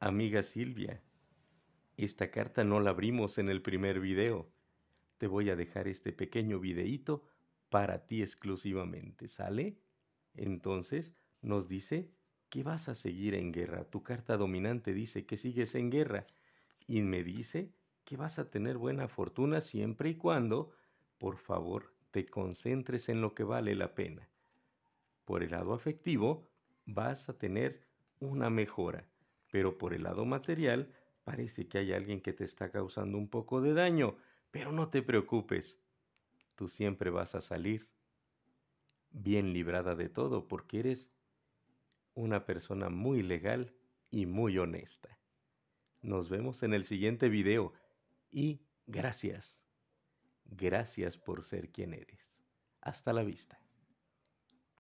Amiga Silvia, esta carta no la abrimos en el primer video. Te voy a dejar este pequeño videíto para ti exclusivamente, ¿sale? Entonces nos dice que vas a seguir en guerra. Tu carta dominante dice que sigues en guerra y me dice que vas a tener buena fortuna siempre y cuando, por favor, te concentres en lo que vale la pena. Por el lado afectivo, vas a tener una mejora pero por el lado material parece que hay alguien que te está causando un poco de daño, pero no te preocupes, tú siempre vas a salir bien librada de todo porque eres una persona muy legal y muy honesta. Nos vemos en el siguiente video y gracias. Gracias por ser quien eres. Hasta la vista.